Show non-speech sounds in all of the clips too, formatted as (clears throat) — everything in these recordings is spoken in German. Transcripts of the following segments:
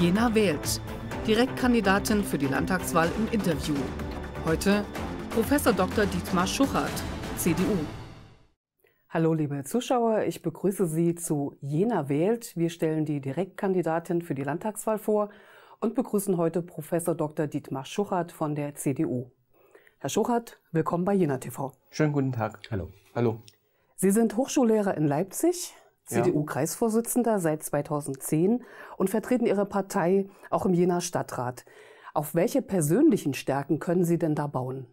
Jena wählt. Direktkandidatin für die Landtagswahl im Interview. Heute Prof. Dr. Dietmar Schuchert, CDU. Hallo liebe Zuschauer, ich begrüße Sie zu Jena wählt. Wir stellen die Direktkandidatin für die Landtagswahl vor und begrüßen heute Prof. Dr. Dietmar Schuchert von der CDU. Herr Schuchert, willkommen bei Jena TV. Schönen guten Tag. Hallo. Hallo. Sie sind Hochschullehrer in Leipzig, CDU-Kreisvorsitzender seit 2010 und vertreten Ihre Partei auch im Jenaer Stadtrat. Auf welche persönlichen Stärken können Sie denn da bauen?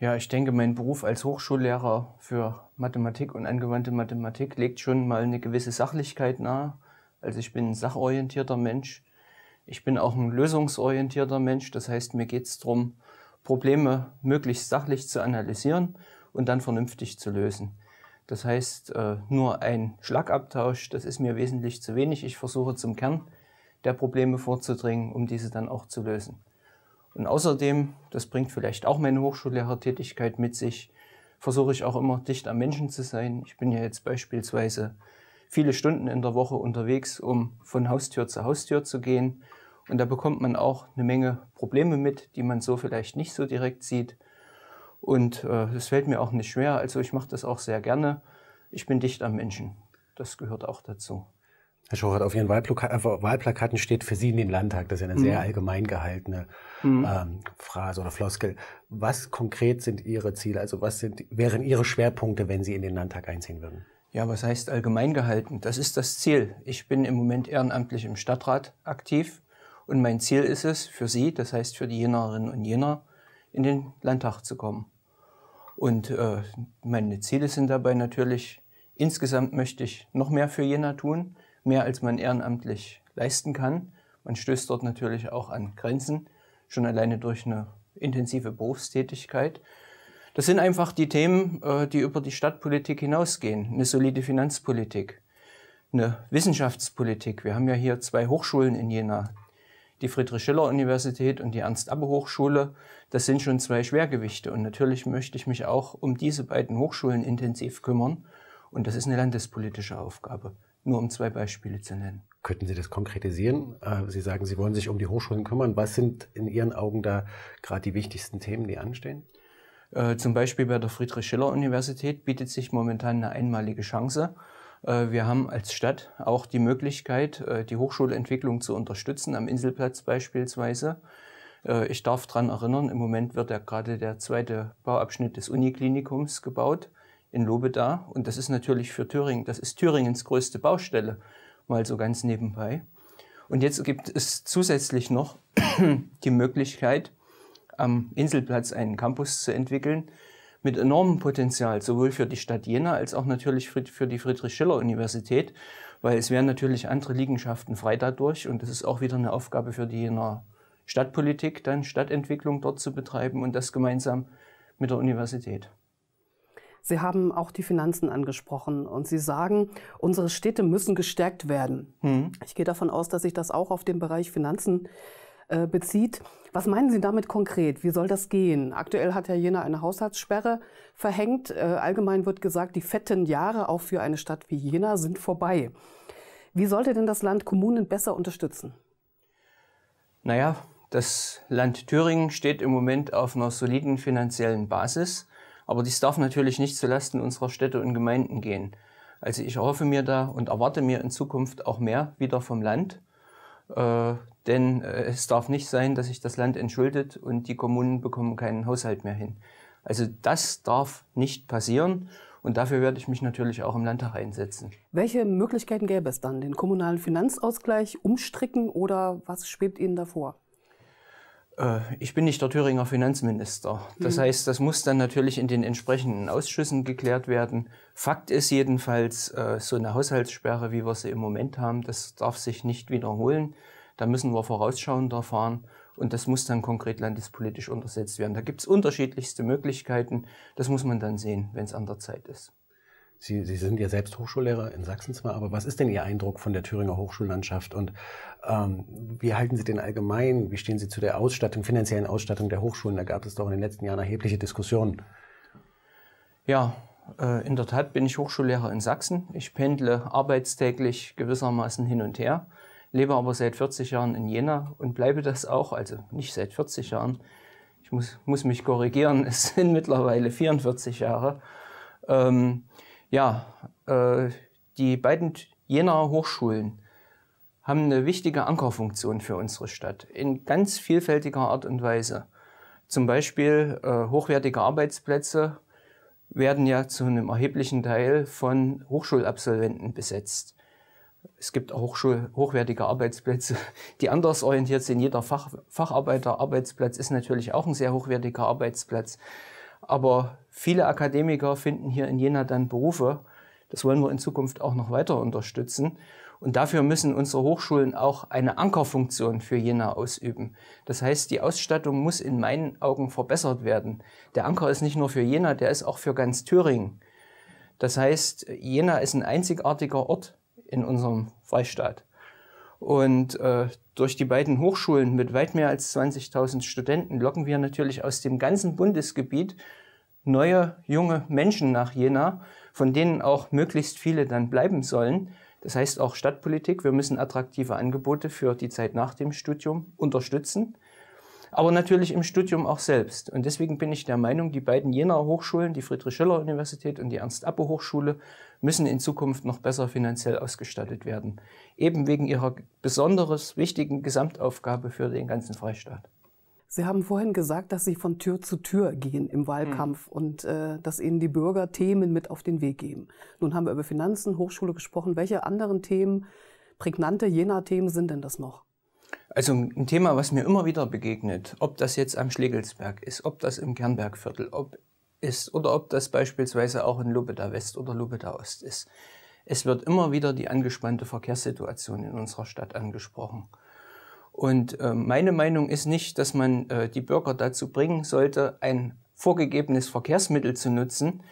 Ja, ich denke, mein Beruf als Hochschullehrer für Mathematik und angewandte Mathematik legt schon mal eine gewisse Sachlichkeit nahe. Also ich bin ein sachorientierter Mensch. Ich bin auch ein lösungsorientierter Mensch. Das heißt, mir geht es darum, Probleme möglichst sachlich zu analysieren und dann vernünftig zu lösen. Das heißt, äh, nur ein Schlagabtausch, das ist mir wesentlich zu wenig. Ich versuche zum Kern der Probleme vorzudringen, um diese dann auch zu lösen. Und außerdem, das bringt vielleicht auch meine Hochschullehrertätigkeit mit sich, versuche ich auch immer dicht am Menschen zu sein. Ich bin ja jetzt beispielsweise viele Stunden in der Woche unterwegs, um von Haustür zu Haustür zu gehen. Und da bekommt man auch eine Menge Probleme mit, die man so vielleicht nicht so direkt sieht. Und äh, das fällt mir auch nicht schwer. Also ich mache das auch sehr gerne. Ich bin dicht am Menschen. Das gehört auch dazu. Herr Schochert, auf Ihren Wahlplakaten steht für Sie in den Landtag. Das ist ja eine mhm. sehr allgemein gehaltene mhm. ähm, Phrase oder Floskel. Was konkret sind Ihre Ziele? Also was sind, wären Ihre Schwerpunkte, wenn Sie in den Landtag einziehen würden? Ja, was heißt allgemein gehalten? Das ist das Ziel. Ich bin im Moment ehrenamtlich im Stadtrat aktiv und mein Ziel ist es, für Sie, das heißt für die Jenerinnen und Jener, in den Landtag zu kommen. Und äh, meine Ziele sind dabei natürlich, insgesamt möchte ich noch mehr für Jena tun, mehr als man ehrenamtlich leisten kann. Man stößt dort natürlich auch an Grenzen, schon alleine durch eine intensive Berufstätigkeit. Das sind einfach die Themen, äh, die über die Stadtpolitik hinausgehen. Eine solide Finanzpolitik, eine Wissenschaftspolitik. Wir haben ja hier zwei Hochschulen in Jena, die Friedrich-Schiller-Universität und die Ernst-Abbe-Hochschule, das sind schon zwei Schwergewichte. Und natürlich möchte ich mich auch um diese beiden Hochschulen intensiv kümmern. Und das ist eine landespolitische Aufgabe, nur um zwei Beispiele zu nennen. Könnten Sie das konkretisieren? Äh, Sie sagen, Sie wollen sich um die Hochschulen kümmern. Was sind in Ihren Augen da gerade die wichtigsten Themen, die anstehen? Äh, zum Beispiel bei der Friedrich-Schiller-Universität bietet sich momentan eine einmalige Chance. Äh, wir haben als Stadt auch die Möglichkeit, äh, die Hochschulentwicklung zu unterstützen, am Inselplatz beispielsweise. Äh, ich darf daran erinnern, im Moment wird ja gerade der zweite Bauabschnitt des Uniklinikums gebaut in Lobeda. Und das ist natürlich für Thüringen, das ist Thüringens größte Baustelle, mal so ganz nebenbei. Und jetzt gibt es zusätzlich noch (clears throat) die Möglichkeit, am Inselplatz einen Campus zu entwickeln, mit enormem Potenzial, sowohl für die Stadt Jena als auch natürlich für die Friedrich-Schiller-Universität, weil es wären natürlich andere Liegenschaften frei dadurch und das ist auch wieder eine Aufgabe für die Jenaer Stadtpolitik, dann Stadtentwicklung dort zu betreiben und das gemeinsam mit der Universität. Sie haben auch die Finanzen angesprochen und Sie sagen, unsere Städte müssen gestärkt werden. Hm. Ich gehe davon aus, dass sich das auch auf den Bereich Finanzen äh, bezieht. Was meinen Sie damit konkret? Wie soll das gehen? Aktuell hat ja Jena eine Haushaltssperre verhängt. Äh, allgemein wird gesagt, die fetten Jahre auch für eine Stadt wie Jena sind vorbei. Wie sollte denn das Land Kommunen besser unterstützen? Naja, das Land Thüringen steht im Moment auf einer soliden finanziellen Basis, aber dies darf natürlich nicht zulasten unserer Städte und Gemeinden gehen. Also ich erhoffe mir da und erwarte mir in Zukunft auch mehr wieder vom Land. Äh, denn äh, es darf nicht sein, dass sich das Land entschuldet und die Kommunen bekommen keinen Haushalt mehr hin. Also das darf nicht passieren. Und dafür werde ich mich natürlich auch im Landtag einsetzen. Welche Möglichkeiten gäbe es dann? Den kommunalen Finanzausgleich umstricken oder was schwebt Ihnen davor? Äh, ich bin nicht der Thüringer Finanzminister. Das hm. heißt, das muss dann natürlich in den entsprechenden Ausschüssen geklärt werden. Fakt ist jedenfalls, äh, so eine Haushaltssperre, wie wir sie im Moment haben, das darf sich nicht wiederholen. Da müssen wir vorausschauender fahren und das muss dann konkret landespolitisch untersetzt werden. Da gibt es unterschiedlichste Möglichkeiten. Das muss man dann sehen, wenn es an der Zeit ist. Sie, Sie sind ja selbst Hochschullehrer in Sachsen zwar, aber was ist denn Ihr Eindruck von der Thüringer Hochschullandschaft und ähm, wie halten Sie den allgemein? Wie stehen Sie zu der Ausstattung, finanziellen Ausstattung der Hochschulen? Da gab es doch in den letzten Jahren erhebliche Diskussionen. Ja, äh, in der Tat bin ich Hochschullehrer in Sachsen. Ich pendle arbeitstäglich gewissermaßen hin und her lebe aber seit 40 Jahren in Jena und bleibe das auch, also nicht seit 40 Jahren. Ich muss, muss mich korrigieren, (laughs) es sind mittlerweile 44 Jahre. Ähm, ja, äh, die beiden Jenaer Hochschulen haben eine wichtige Ankerfunktion für unsere Stadt in ganz vielfältiger Art und Weise. Zum Beispiel äh, hochwertige Arbeitsplätze werden ja zu einem erheblichen Teil von Hochschulabsolventen besetzt. Es gibt auch hochwertige Arbeitsplätze, (laughs) die anders orientiert sind. Jeder Fach, Facharbeiterarbeitsplatz ist natürlich auch ein sehr hochwertiger Arbeitsplatz. Aber viele Akademiker finden hier in Jena dann Berufe. Das wollen wir in Zukunft auch noch weiter unterstützen. Und dafür müssen unsere Hochschulen auch eine Ankerfunktion für Jena ausüben. Das heißt, die Ausstattung muss in meinen Augen verbessert werden. Der Anker ist nicht nur für Jena, der ist auch für ganz Thüringen. Das heißt, Jena ist ein einzigartiger Ort in unserem Freistaat. Und äh, durch die beiden Hochschulen mit weit mehr als 20.000 Studenten locken wir natürlich aus dem ganzen Bundesgebiet neue junge Menschen nach Jena, von denen auch möglichst viele dann bleiben sollen. Das heißt auch Stadtpolitik, wir müssen attraktive Angebote für die Zeit nach dem Studium unterstützen aber natürlich im Studium auch selbst. Und deswegen bin ich der Meinung, die beiden Jenaer Hochschulen, die Friedrich-Schiller-Universität und die ernst appe hochschule müssen in Zukunft noch besser finanziell ausgestattet werden. Eben wegen ihrer besonderes wichtigen Gesamtaufgabe für den ganzen Freistaat. Sie haben vorhin gesagt, dass Sie von Tür zu Tür gehen im Wahlkampf mhm. und äh, dass Ihnen die Bürger Themen mit auf den Weg geben. Nun haben wir über Finanzen, Hochschule gesprochen. Welche anderen Themen, prägnante Jena-Themen sind denn das noch? Also ein Thema, was mir immer wieder begegnet, ob das jetzt am Schlegelsberg ist, ob das im Kernbergviertel ob ist oder ob das beispielsweise auch in Lubeda West oder Lubeda Ost ist. Es wird immer wieder die angespannte Verkehrssituation in unserer Stadt angesprochen. Und äh, meine Meinung ist nicht, dass man äh, die Bürger dazu bringen sollte, ein vorgegebenes Verkehrsmittel zu nutzen,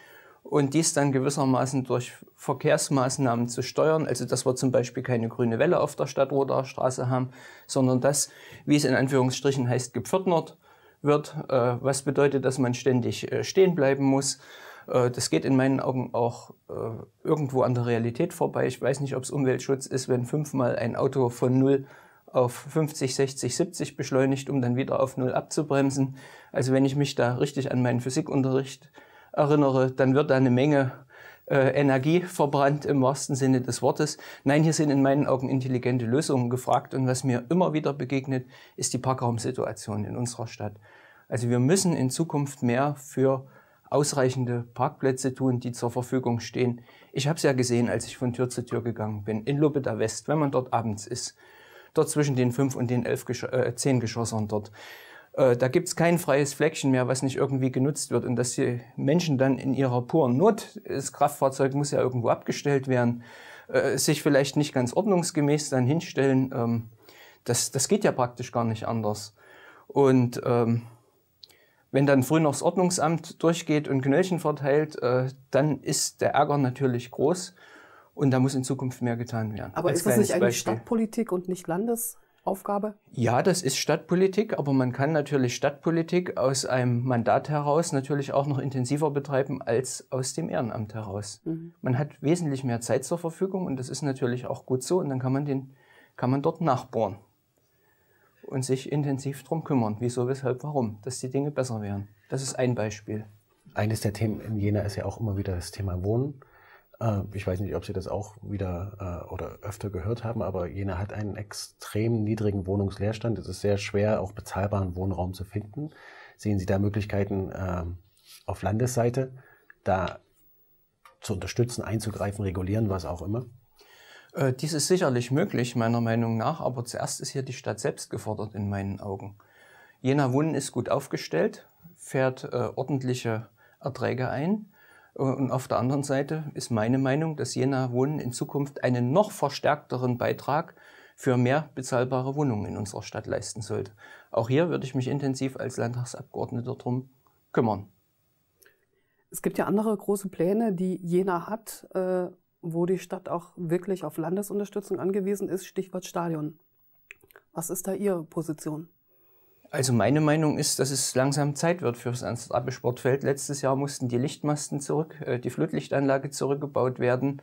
und dies dann gewissermaßen durch Verkehrsmaßnahmen zu steuern. Also dass wir zum Beispiel keine grüne Welle auf der Stadtroder Straße haben, sondern das, wie es in Anführungsstrichen heißt, gepförtnert wird. Äh, was bedeutet, dass man ständig äh, stehen bleiben muss. Äh, das geht in meinen Augen auch äh, irgendwo an der Realität vorbei. Ich weiß nicht, ob es Umweltschutz ist, wenn fünfmal ein Auto von null auf 50, 60, 70 beschleunigt, um dann wieder auf null abzubremsen. Also wenn ich mich da richtig an meinen Physikunterricht erinnere, dann wird da eine Menge äh, Energie verbrannt im wahrsten Sinne des Wortes. Nein, hier sind in meinen Augen intelligente Lösungen gefragt. Und was mir immer wieder begegnet, ist die Parkraumsituation in unserer Stadt. Also wir müssen in Zukunft mehr für ausreichende Parkplätze tun, die zur Verfügung stehen. Ich habe es ja gesehen, als ich von Tür zu Tür gegangen bin, in Lubeda West, wenn man dort abends ist, dort zwischen den fünf und den elf Gesch äh, zehn Geschossern dort. Äh, da gibt es kein freies Fleckchen mehr, was nicht irgendwie genutzt wird. Und dass die Menschen dann in ihrer puren Not, das Kraftfahrzeug muss ja irgendwo abgestellt werden, äh, sich vielleicht nicht ganz ordnungsgemäß dann hinstellen, ähm, das, das geht ja praktisch gar nicht anders. Und ähm, wenn dann früh noch das Ordnungsamt durchgeht und Knöllchen verteilt, äh, dann ist der Ärger natürlich groß. Und da muss in Zukunft mehr getan werden. Aber ist das nicht eigentlich Beispiel. Stadtpolitik und nicht Landes? Aufgabe? Ja, das ist Stadtpolitik, aber man kann natürlich Stadtpolitik aus einem Mandat heraus natürlich auch noch intensiver betreiben als aus dem Ehrenamt heraus. Mhm. Man hat wesentlich mehr Zeit zur Verfügung und das ist natürlich auch gut so und dann kann man den, kann man dort nachbohren und sich intensiv darum kümmern. Wieso, weshalb, warum, dass die Dinge besser werden. Das ist ein Beispiel. Eines der Themen in Jena ist ja auch immer wieder das Thema Wohnen. Äh, ich weiß nicht, ob Sie das auch wieder äh, oder öfter gehört haben, aber Jena hat einen extrem niedrigen Wohnungsleerstand. Es ist sehr schwer, auch bezahlbaren Wohnraum zu finden. Sehen Sie da Möglichkeiten ähm, auf Landesseite, da zu unterstützen, einzugreifen, regulieren, was auch immer? Äh, dies ist sicherlich möglich, meiner Meinung nach, aber zuerst ist hier die Stadt selbst gefordert, in meinen Augen. Jena Wohnen ist gut aufgestellt, fährt ordentliche Erträge ein und auf der anderen Seite ist meine Meinung, dass Jena Wohnen in Zukunft einen noch verstärkteren Beitrag für mehr bezahlbare Wohnungen in unserer Stadt leisten sollte. Auch hier würde ich mich intensiv als Landtagsabgeordneter darum kümmern. Es gibt ja andere große Pläne, die Jena hat, äh, wo die Stadt auch wirklich auf Landesunterstützung angewiesen ist, Stichwort Stadion. Was ist da Ihre Position? Also meine Meinung ist, dass es langsam Zeit wird für das Ernst-Abbe Letztes Jahr mussten die Lichtmasten zurück, äh, die Flutlichtanlage zurückgebaut werden.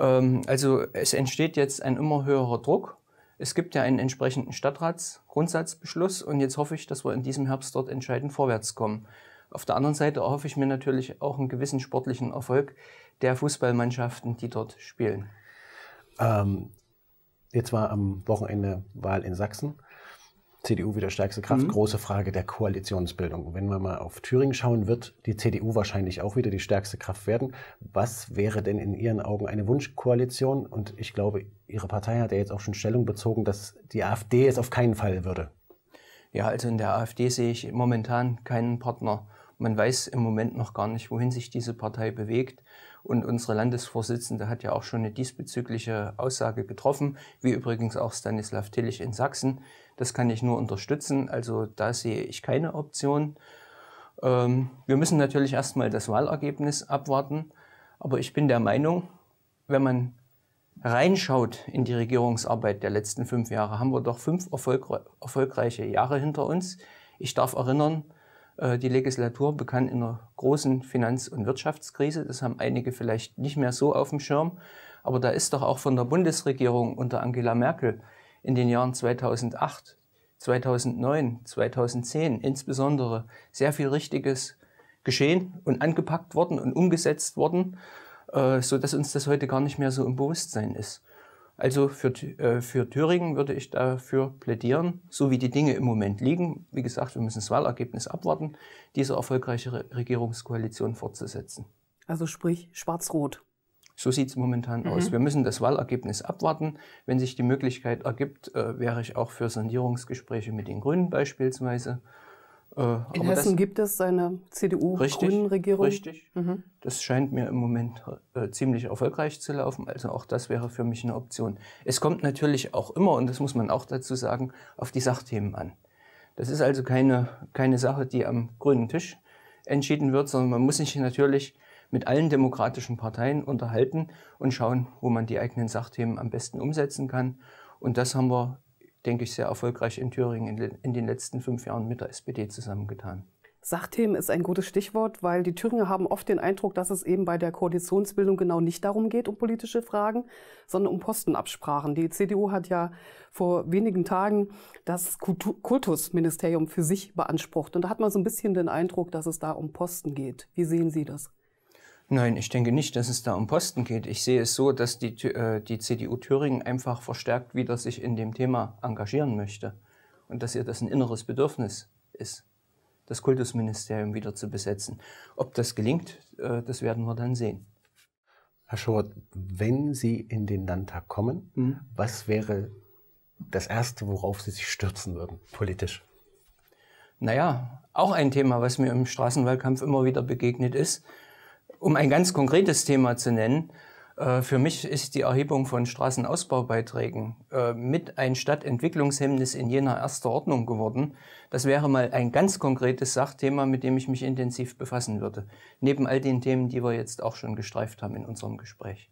Ähm, also es entsteht jetzt ein immer höherer Druck. Es gibt ja einen entsprechenden Stadtratsgrundsatzbeschluss und jetzt hoffe ich, dass wir in diesem Herbst dort entscheidend vorwärts kommen. Auf der anderen Seite erhoffe ich mir natürlich auch einen gewissen sportlichen Erfolg der Fußballmannschaften, die dort spielen. Ähm, jetzt war am Wochenende Wahl in Sachsen. CDU wieder stärkste Kraft. Mhm. Große Frage der Koalitionsbildung. Wenn wir mal auf Thüringen schauen, wird die CDU wahrscheinlich auch wieder die stärkste Kraft werden. Was wäre denn in Ihren Augen eine Wunschkoalition? Und ich glaube, Ihre Partei hat ja jetzt auch schon Stellung bezogen, dass die AfD es auf keinen Fall würde. Ja, also in der AfD sehe ich momentan keinen Partner. Man weiß im Moment noch gar nicht, wohin sich diese Partei bewegt. Und unsere Landesvorsitzende hat ja auch schon eine diesbezügliche Aussage getroffen, wie übrigens auch Stanislav Tillich in Sachsen. Das kann ich nur unterstützen. Also da sehe ich keine Option. Ähm, wir müssen natürlich erstmal das Wahlergebnis abwarten. Aber ich bin der Meinung, wenn man reinschaut in die Regierungsarbeit der letzten fünf Jahre, haben wir doch fünf erfolgre erfolgreiche Jahre hinter uns. Ich darf erinnern, äh, die Legislatur begann in einer großen Finanz- und Wirtschaftskrise. Das haben einige vielleicht nicht mehr so auf dem Schirm. Aber da ist doch auch von der Bundesregierung unter Angela Merkel in den Jahren 2008, 2009, 2010 insbesondere sehr viel Richtiges geschehen und angepackt worden und umgesetzt worden, äh, so dass uns das heute gar nicht mehr so im Bewusstsein ist. Also für, äh, für Thüringen würde ich dafür plädieren, so wie die Dinge im Moment liegen, wie gesagt, wir müssen das Wahlergebnis abwarten, diese erfolgreiche Regierungskoalition fortzusetzen. Also sprich schwarz-rot. So sieht es momentan mhm. aus. Wir müssen das Wahlergebnis abwarten. Wenn sich die Möglichkeit ergibt, äh, wäre ich auch für Sondierungsgespräche mit den Grünen beispielsweise. Äh, in Hessen das, gibt es eine CDU-Grünen-Regierung. Richtig. Mhm. Das scheint mir im Moment äh, ziemlich erfolgreich zu laufen. Also auch das wäre für mich eine Option. Es kommt natürlich auch immer, und das muss man auch dazu sagen, auf die Sachthemen an. Das ist also keine, keine Sache, die am grünen Tisch entschieden wird, sondern man muss sich natürlich mit allen demokratischen Parteien unterhalten und schauen, wo man die eigenen Sachthemen am besten umsetzen kann. Und das haben wir denke ich, sehr erfolgreich in Thüringen in, in den letzten fünf Jahren mit der SPD zusammengetan. Sachthemen ist ein gutes Stichwort, weil die Thüringer haben oft den Eindruck, dass es eben bei der Koalitionsbildung genau nicht darum geht, um politische Fragen, sondern um Postenabsprachen. Die CDU hat ja vor wenigen Tagen das Kultusministerium für sich beansprucht. Und da hat man so ein bisschen den Eindruck, dass es da um Posten geht. Wie sehen Sie das? Nein, ich denke nicht, dass es da um Posten geht. Ich sehe es so, dass die, äh, die CDU Thüringen einfach verstärkt wieder sich in dem Thema engagieren möchte und dass ihr das ein inneres Bedürfnis ist, das Kultusministerium wieder zu besetzen. Ob das gelingt, äh, das werden wir dann sehen. Herr Schort, wenn Sie in den Landtag kommen, mhm. was wäre das Erste, worauf Sie sich stürzen würden, politisch? Naja, auch ein Thema, was mir im Straßenwahlkampf immer wieder begegnet ist. Um ein ganz konkretes Thema zu nennen, äh, für mich ist die Erhebung von Straßenausbaubeiträgen äh, mit ein Stadtentwicklungshemmnis in jener erster Ordnung geworden. Das wäre mal ein ganz konkretes Sachthema, mit dem ich mich intensiv befassen würde. Neben all den Themen, die wir jetzt auch schon gestreift haben in unserem Gespräch.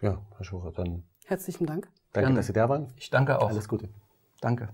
Ja, Herr Schurer, dann. Herzlichen Dank. Danke, Gerne. dass Sie da waren. Ich danke auch. Alles Gute. Danke.